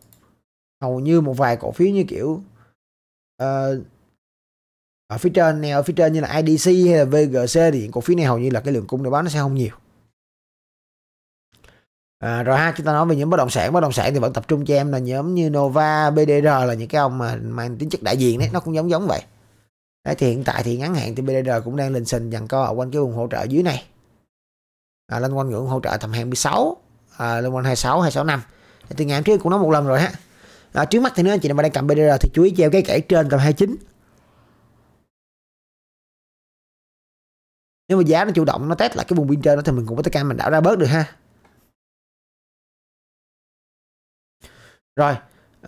Hầu như một vài cổ phiếu như kiểu uh, ở phía trên neo ở phía trên như là IDC hay là VGC thì những cổ phiếu này hầu như là cái lượng cung để bán nó sẽ không nhiều. À, rồi ha chúng ta nói về những bất động sản bất động sản thì vẫn tập trung cho em là nhóm như Nova BDR là những cái ông mà mang tính chất đại diện đấy nó cũng giống giống vậy đấy, thì hiện tại thì ngắn hạn thì BDR cũng đang lên sình dần co ở quanh cái vùng hỗ trợ dưới này à, lên quanh ngưỡng hỗ trợ tầm 26 à, lên quanh 26 265 thì ngày hôm trước cũng nói một lần rồi ha à, trước mắt thì nếu anh chị nào mà đang cầm BDR thì chú ý treo cái kẻ trên tầm 29 nếu mà giá nó chủ động nó test lại cái vùng biên trên đó thì mình cũng có thể cam mình đảo ra bớt được ha rồi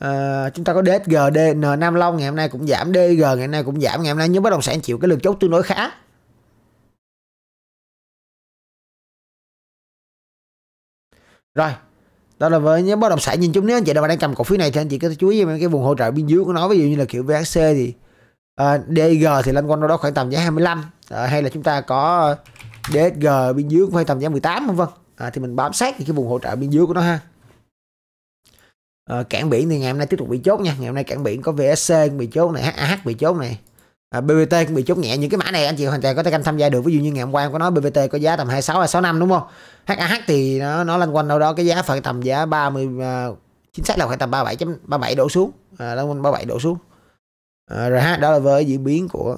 Uh, chúng ta có DSG, DN, Nam Long ngày hôm nay cũng giảm, DG ngày hôm nay cũng giảm, ngày hôm nay nhóm bất động sản chịu cái lực chốt tương đối khá. Rồi, đó là với nhóm bất động sản nhìn chung nếu anh chị nào đang cầm cổ phiếu này thì anh chị có thể chú ý về cái vùng hỗ trợ bên dưới của nó ví dụ như là kiểu VHC thì uh, ờ, DG thì lên quanh đâu đó khoảng tầm giá 25 uh, ờ, hay là chúng ta có DSG bên dưới khoảng tầm giá 18 vân vân. À, thì mình bám sát cái vùng hỗ trợ bên dưới của nó ha à, cảng biển thì ngày hôm nay tiếp tục bị chốt nha ngày hôm nay cảng biển có VSC bị chốt này hh bị chốt này à, ờ, BBT cũng bị chốt nhẹ những cái mã này anh chị hoàn toàn có thể tham gia được ví dụ như ngày hôm qua em có nói BBT có giá tầm 26 265 đúng không hh thì nó nó lăn quanh đâu đó cái giá phải tầm giá 30 à, chính xác là phải tầm 37.37 đổ xuống à, ờ, lăn quanh 37 đổ xuống à, rồi ha đó là với diễn biến của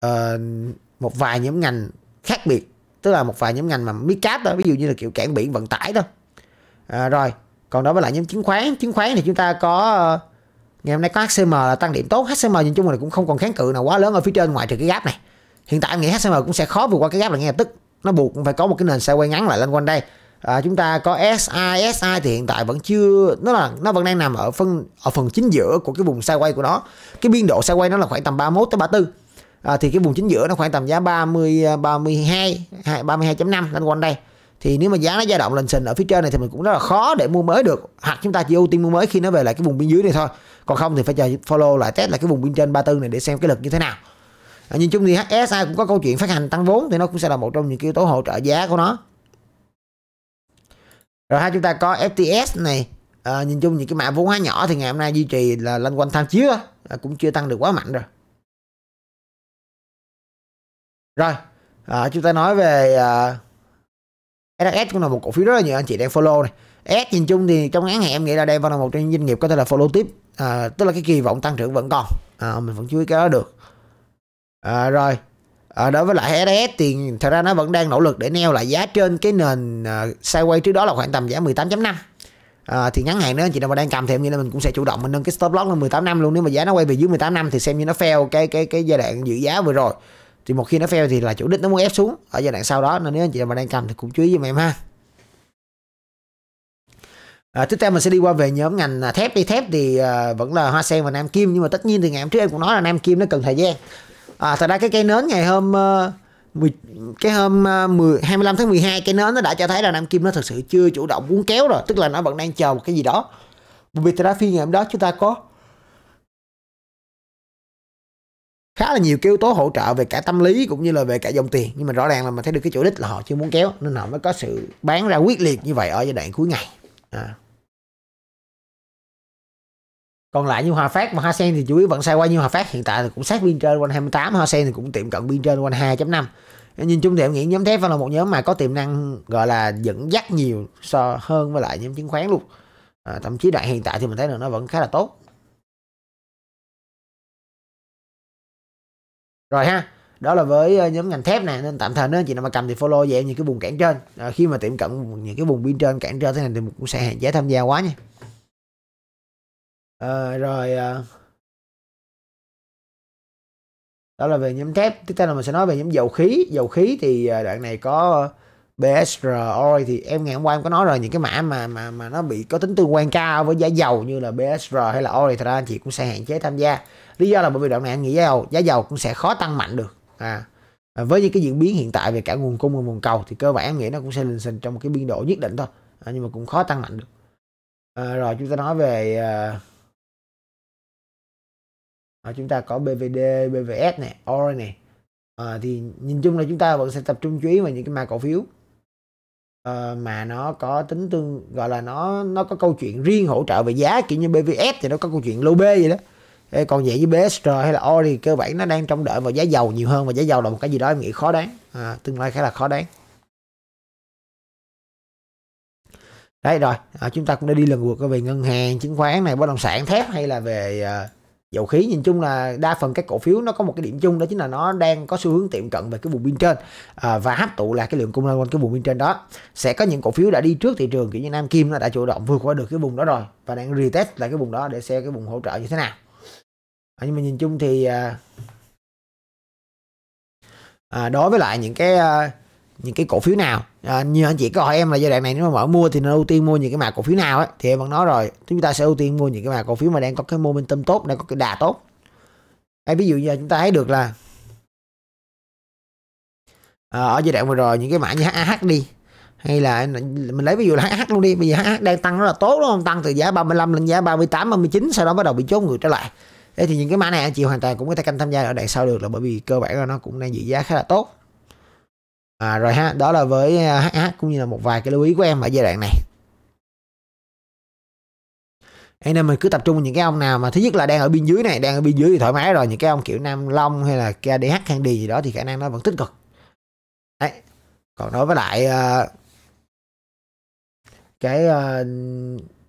à, một vài nhóm ngành khác biệt tức là một vài nhóm ngành mà mid cap đó ví dụ như là kiểu cảng biển vận tải đó à, rồi còn đối với lại những chứng khoán chứng khoán thì chúng ta có ờ, ngày hôm nay có HCM là tăng điểm tốt HCM nhìn chung là cũng không còn kháng cự nào quá lớn ở phía trên ngoài trừ cái gap này hiện tại em nghĩ HCM cũng sẽ khó vượt qua cái gap này ngay lập tức nó buộc cũng phải có một cái nền sideways ngắn lại lên quanh đây à, chúng ta có SI SI thì hiện tại vẫn chưa nó là nó vẫn đang nằm ở phân ở phần chính giữa của cái vùng sideways của nó cái biên độ sideways nó là khoảng tầm 31 tới 34 à, thì cái vùng chính giữa nó khoảng tầm giá 30 32 32.5 lên quanh đây thì nếu mà giá nó dao động lên sình ở phía trên này thì mình cũng rất là khó để mua mới được hoặc chúng ta chỉ ưu tiên mua mới khi nó về lại cái vùng biên dưới này thôi còn không thì phải chờ follow lại test lại cái vùng biên trên 34 này để xem cái lực như thế nào à, nhìn chung thì HSI cũng có câu chuyện phát hành tăng vốn thì nó cũng sẽ là một trong những yếu tố hỗ trợ giá của nó rồi hai chúng ta có FTS này à, nhìn chung những cái mã vốn hóa nhỏ thì ngày hôm nay duy trì là loanh quanh tham chiếu à, cũng chưa tăng được quá mạnh rồi rồi à, chúng ta nói về à, SHS cũng là một cổ phiếu rất là nhiều anh chị đang follow này S nhìn chung thì trong ngắn hạn em nghĩ là đây vẫn là một trong những doanh nghiệp có thể là follow tiếp à, tức là cái kỳ vọng tăng trưởng vẫn còn à, mình vẫn chú ý cái đó được à, rồi à, đối với lại SIS thì thật ra nó vẫn đang nỗ lực để neo lại giá trên cái nền à, sideways trước đó là khoảng tầm giá 18.5 à, thì ngắn hạn nữa anh chị nào mà đang cầm thì em nghĩ là mình cũng sẽ chủ động mình nâng cái stop loss lên 18 năm luôn nếu mà giá nó quay về dưới 18 năm thì xem như nó fail cái cái cái giai đoạn giữ giá vừa rồi thì một khi nó fail thì là chủ đích nó muốn ép xuống ở giai đoạn sau đó nên nếu anh chị mà đang cầm thì cũng chú ý giùm em ha À, tiếp theo mình sẽ đi qua về nhóm ngành à, thép đi thép thì à, vẫn là hoa sen và nam kim nhưng mà tất nhiên thì ngày hôm trước em cũng nói là nam kim nó cần thời gian à, thật ra cái cây nến ngày hôm uh, cái hôm uh, 10, 25 tháng 12 cây nến nó đã cho thấy là nam kim nó thực sự chưa chủ động muốn kéo rồi tức là nó vẫn đang chờ một cái gì đó bởi vì thật ra phiên ngày hôm đó chúng ta có khá là nhiều cái yếu tố hỗ trợ về cả tâm lý cũng như là về cả dòng tiền nhưng mà rõ ràng là mình thấy được cái chủ đích là họ chưa muốn kéo nên họ mới có sự bán ra quyết liệt như vậy ở giai đoạn cuối ngày à. còn lại như Hòa Phát và Hoa Sen thì chủ yếu vẫn sai qua như Hòa Phát hiện tại thì cũng sát biên trên quanh 28 Hoa Sen thì cũng tiệm cận biên trên quanh 2.5 nhìn chung thì em nghĩ nhóm thép vẫn là một nhóm mà có tiềm năng gọi là dẫn dắt nhiều so hơn với lại nhóm chứng khoán luôn à, thậm chí đoạn hiện tại thì mình thấy là nó vẫn khá là tốt rồi ha đó là với ờ, nhóm ngành thép nè nên tạm thời nếu anh chị nào mà cầm thì follow về những cái vùng cản trên à, khi mà tiệm cận những cái vùng biên trên cản trên thế này thì cũng sẽ hạn chế tham gia quá nha à, rồi à, đó là về nhóm thép tiếp theo là mình sẽ nói về nhóm dầu khí dầu khí thì đoạn này có BSR oil thì em ngày hôm qua em có nói rồi những cái mã mà mà mà nó bị có tính tương quan cao với giá dầu như là BSR hay là oil thì ra anh chị cũng sẽ hạn chế tham gia lý do là bởi vì đoạn này anh nghĩ giá dầu giá dầu cũng sẽ khó tăng mạnh được à, à với những cái diễn biến hiện tại về cả nguồn cung và nguồn cầu thì cơ bản em nghĩ nó cũng sẽ lình xình trong một cái biên độ nhất định thôi à, nhưng mà cũng khó tăng mạnh được à, rồi chúng ta nói về à, à chúng ta có BVD BVS này OR này à, thì nhìn chung là chúng ta vẫn sẽ tập trung chú ý vào những cái mã cổ phiếu uh, mà nó có tính tương gọi là nó nó có câu chuyện riêng hỗ trợ về giá kiểu như BVS thì nó có câu chuyện lô B vậy đó còn vậy với BSR hay là Ori cơ bản nó đang trong đợi vào giá dầu nhiều hơn và giá dầu là một cái gì đó em nghĩ khó đoán à, tương lai khá là khó đoán đấy rồi à, chúng ta cũng đã đi lần lượt về ngân hàng chứng khoán này bất động sản thép hay là về à, dầu khí nhìn chung là đa phần các cổ phiếu nó có một cái điểm chung đó chính là nó đang có xu hướng tiệm cận về cái vùng biên trên à, và hấp thụ là cái lượng cung lên quanh cái vùng biên trên đó sẽ có những cổ phiếu đã đi trước thị trường kiểu như Nam Kim nó đã chủ động vượt qua được cái vùng đó rồi và đang retest lại cái vùng đó để xem cái vùng hỗ trợ như thế nào À, nhưng mà nhìn chung thì à, à, đối với lại những cái à, những cái cổ phiếu nào à, như anh chị có hỏi em là giai đoạn này nếu mà mở mua thì nên ưu tiên mua những cái mã cổ phiếu nào ấy thì em vẫn nói rồi chúng ta sẽ ưu tiên mua những cái mã cổ phiếu mà đang có cái momentum tốt đang có cái đà tốt hay ví dụ như chúng ta thấy được là à, ở giai đoạn vừa rồi những cái mã như HAH đi hay là mình lấy ví dụ là HH luôn đi bây giờ HH đang tăng rất là tốt đúng không tăng từ giá 35 lên giá 38 39 sau đó bắt đầu bị chốt ngược trở lại Thế thì những cái mã này anh chị hoàn toàn cũng có thể canh tham gia ở đằng sau được là bởi vì cơ bản là nó cũng đang giữ giá khá là tốt. À, rồi ha, đó là với HH à, cũng như là một vài cái lưu ý của em ở giai đoạn này. Thế nên mình cứ tập trung những cái ông nào mà thứ nhất là đang ở bên dưới này, đang ở bên dưới thì thoải mái rồi, những cái ông kiểu Nam Long hay là KDH hay đi gì đó thì khả năng nó vẫn tích cực. Đấy. Còn đối với lại à, cái à,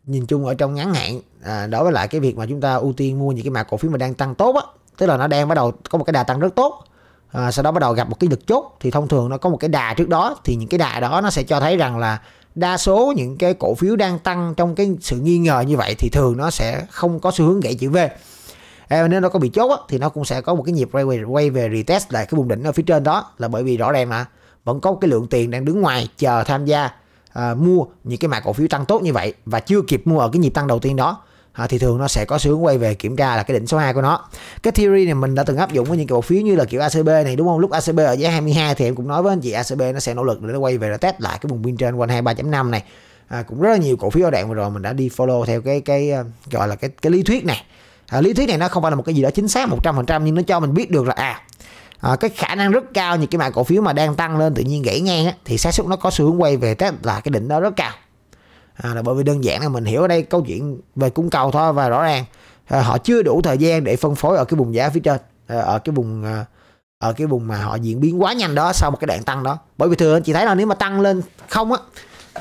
nhìn chung ở trong ngắn hạn à, đối với lại cái việc mà chúng ta ưu tiên mua những cái mã cổ phiếu mà đang tăng tốt á tức là nó đang bắt đầu có một cái đà tăng rất tốt à, sau đó bắt đầu gặp một cái lực chốt thì thông thường nó có một cái đà trước đó thì những cái đà đó nó sẽ cho thấy rằng là đa số những cái cổ phiếu đang tăng trong cái sự nghi ngờ như vậy thì thường nó sẽ không có xu hướng gãy chữ V nếu nó có bị chốt á, thì nó cũng sẽ có một cái nhịp quay về, quay về retest lại cái vùng đỉnh ở phía trên đó là bởi vì rõ ràng mà vẫn có cái lượng tiền đang đứng ngoài chờ tham gia à, mua những cái mã cổ phiếu tăng tốt như vậy và chưa kịp mua ở cái nhịp tăng đầu tiên đó à, thì thường nó sẽ có xu hướng quay về kiểm tra là cái đỉnh số 2 của nó cái theory này mình đã từng áp dụng với những cái cổ phiếu như là kiểu ACB này đúng không lúc ACB ở giá 22 thì em cũng nói với anh chị ACB nó sẽ nỗ lực để nó quay về là test lại cái vùng biên trên quanh 23.5 này à, cũng rất là nhiều cổ phiếu ở đoạn vừa rồi mình đã đi follow theo cái cái ờ, gọi là cái cái lý thuyết này à, lý thuyết này nó không phải là một cái gì đó chính xác 100% nhưng nó cho mình biết được là à À, cái khả năng rất cao những cái mã cổ phiếu mà đang tăng lên tự nhiên gãy ngang á, thì xác suất nó có xu hướng quay về test là cái đỉnh đó rất cao à, là bởi vì đơn giản là mình hiểu ở đây câu chuyện về cung cầu thôi và rõ ràng à, họ chưa đủ thời gian để phân phối ở cái vùng giá phía trên à, ở cái vùng à, ở cái vùng mà họ diễn biến quá nhanh đó sau một cái đoạn tăng đó bởi vì thường chị thấy là nếu mà tăng lên không á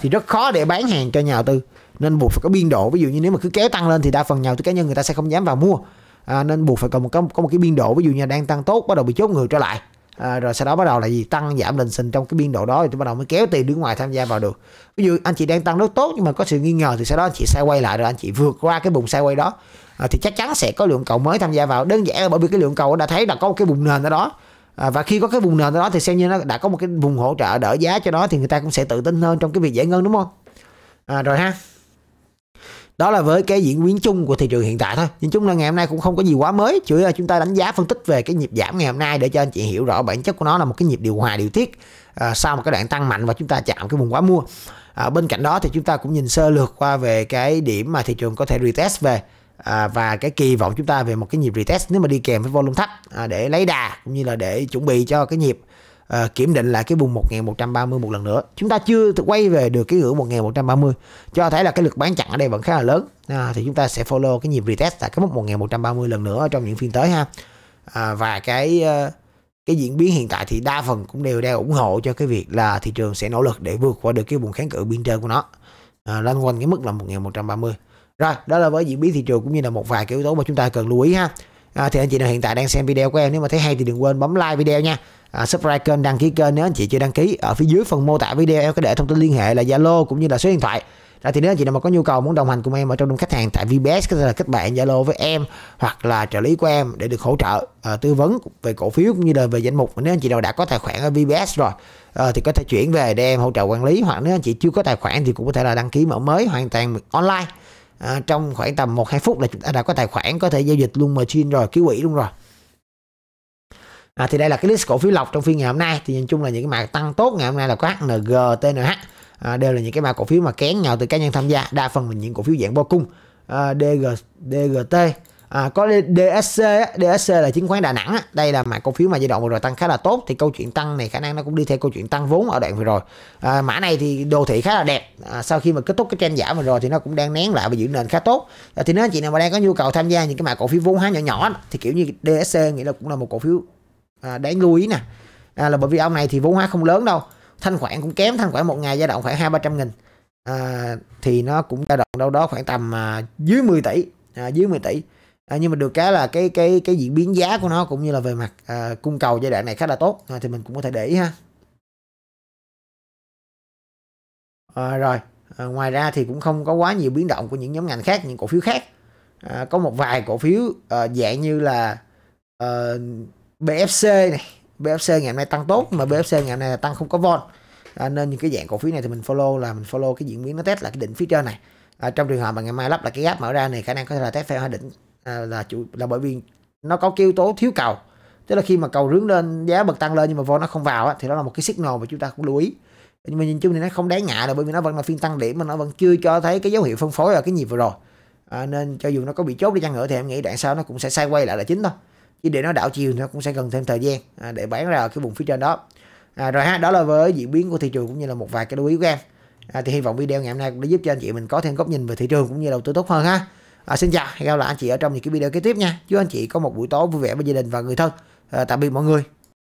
thì rất khó để bán hàng cho nhà đầu tư nên buộc phải có biên độ ví dụ như nếu mà cứ kéo tăng lên thì đa phần nhà đầu tư cá nhân người ta sẽ không dám vào mua à, nên buộc phải cần một có, có một cái biên độ ví dụ như đang tăng tốt bắt đầu bị chốt người trở lại à, rồi sau đó bắt đầu là gì tăng giảm lệnh sinh trong cái biên độ đó thì bắt đầu mới kéo tiền nước ngoài tham gia vào được ví dụ anh chị đang tăng rất tốt nhưng mà có sự nghi ngờ thì sau đó anh chị sai quay lại rồi anh chị vượt qua cái vùng sai quay đó à, thì chắc chắn sẽ có lượng cầu mới tham gia vào đơn giản là bởi vì cái lượng cầu đã thấy là có một cái vùng nền ở đó à, và khi có cái vùng nền ở đó thì xem như nó đã có một cái vùng hỗ trợ đỡ giá cho nó thì người ta cũng sẽ tự tin hơn trong cái việc giải ngân đúng không à, rồi ha đó là với cái diễn biến chung của thị trường hiện tại thôi nhìn chung là ngày hôm nay cũng không có gì quá mới chủ yếu là chúng ta đánh giá phân tích về cái nhịp giảm ngày hôm nay để cho anh chị hiểu rõ bản chất của nó là một cái nhịp điều hòa điều tiết à, sau một cái đoạn tăng mạnh và chúng ta chạm cái vùng quá mua à, bên cạnh đó thì chúng ta cũng nhìn sơ lược qua về cái điểm mà thị trường có thể retest về à, và cái kỳ vọng chúng ta về một cái nhịp retest nếu mà đi kèm với volume thấp à, để lấy đà cũng như là để chuẩn bị cho cái nhịp uh, kiểm định lại cái vùng 1130 một lần nữa chúng ta chưa quay về được cái ngưỡng 1130 cho thấy là cái lực bán chặn ở đây vẫn khá là lớn à, thì chúng ta sẽ follow cái nhịp retest tại cái mốc 1130 lần nữa trong những phiên tới ha à, và cái uh, cái diễn biến hiện tại thì đa phần cũng đều đang ủng hộ cho cái việc là thị trường sẽ nỗ lực để vượt qua được cái vùng kháng cự biên trên của nó à, lên quanh cái mức là 1130 rồi đó là với diễn biến thị trường cũng như là một vài cái yếu tố mà chúng ta cần lưu ý ha à, thì anh chị nào hiện tại đang xem video của em nếu mà thấy hay thì đừng quên bấm like video nha à, subscribe kênh đăng ký kênh nếu anh chị chưa đăng ký ở phía dưới phần mô tả video em có để thông tin liên hệ là zalo cũng như là số điện thoại đó thì nếu anh chị nào mà có nhu cầu muốn đồng hành cùng em ở trong đông khách hàng tại VBS có thể là kết bạn Zalo với em hoặc là trợ lý của em để được hỗ trợ uh, tư vấn về cổ phiếu cũng như là về danh mục nếu anh chị nào đã có tài khoản ở VBS rồi uh, thì có thể chuyển về để em hỗ trợ quản lý hoặc nếu anh chị chưa có tài khoản thì cũng có thể là đăng ký mở mới hoàn toàn online uh, trong khoảng tầm 1-2 phút là chúng ta đã có tài khoản có thể giao dịch luôn machine rồi ký quỹ luôn rồi à, thì đây là cái list cổ phiếu lọc trong phiên ngày hôm nay thì nhìn chung là những cái mã tăng tốt ngày hôm nay là có HNG TNH à, đều là những cái mã cổ phiếu mà kén nhau từ cá nhân tham gia đa phần là những cổ phiếu dạng bo cung à, DG, DGT à, có DSC DSC là chứng khoán Đà Nẵng đây là mã cổ phiếu mà giai đoạn vừa rồi tăng khá là tốt thì câu chuyện tăng này khả năng nó cũng đi theo câu chuyện tăng vốn ở đoạn vừa rồi à, mã này thì đồ thị khá là đẹp à, sau khi mà kết thúc cái trend giảm vừa rồi thì nó cũng đang nén lại và giữ nền khá tốt à, thì nếu anh chị nào mà đang có nhu cầu tham gia những cái mã cổ phiếu vốn hóa nhỏ nhỏ thì kiểu như DSC nghĩa là cũng là một cổ phiếu à, đáng lưu ý nè à, là bởi vì ông này thì vốn hóa không lớn đâu thanh khoản cũng kém thanh khoản một ngày dao động khoảng hai ba trăm nghìn à, thì nó cũng dao động đâu đó khoảng tầm à, dưới 10 tỷ à, dưới 10 tỷ à, nhưng mà được cái là cái cái cái diễn biến giá của nó cũng như là về mặt à, cung cầu giai đoạn này khá là tốt à, thì mình cũng có thể để ý ha à, rồi à, ngoài ra thì cũng không có quá nhiều biến động của những nhóm ngành khác những cổ phiếu khác à, có một vài cổ phiếu à, dạng như là à, BFC này BFC ngày hôm nay tăng tốt mà BFC ngày hôm nay là tăng không có vol à, nên những cái dạng cổ phiếu này thì mình follow là mình follow cái diễn biến nó test là cái đỉnh phía trên này à, trong trường hợp mà ngày mai lắp là cái gap mở ra này khả năng có thể là test fail hai đỉnh à, là chủ là bởi vì nó có yếu tố thiếu cầu tức là khi mà cầu rướng lên giá bật tăng lên nhưng mà vol nó không vào á, thì đó là một cái signal mà chúng ta cũng lưu ý nhưng mà nhìn chung thì nó không đáng ngại là bởi vì nó vẫn là phiên tăng điểm mà nó vẫn chưa cho thấy cái dấu hiệu phân phối ở cái nhịp vừa rồi à, nên cho dù nó có bị chốt đi chăng nữa thì em nghĩ đoạn sau nó cũng sẽ sai quay lại là chính thôi chứ để nó đảo chiều nó cũng sẽ cần thêm thời gian à, để bán ra ở cái vùng phía trên đó à, rồi ha đó là với diễn biến của thị trường cũng như là một vài cái lưu ý của em à, thì hy vọng video ngày hôm nay cũng đã giúp cho anh chị mình có thêm góc nhìn về thị trường cũng như đầu tư tốt hơn ha à, xin chào hẹn gặp lại anh chị ở trong những cái video kế tiếp nha chúc anh chị có một buổi tối vui vẻ với gia đình và người thân à, tạm biệt mọi người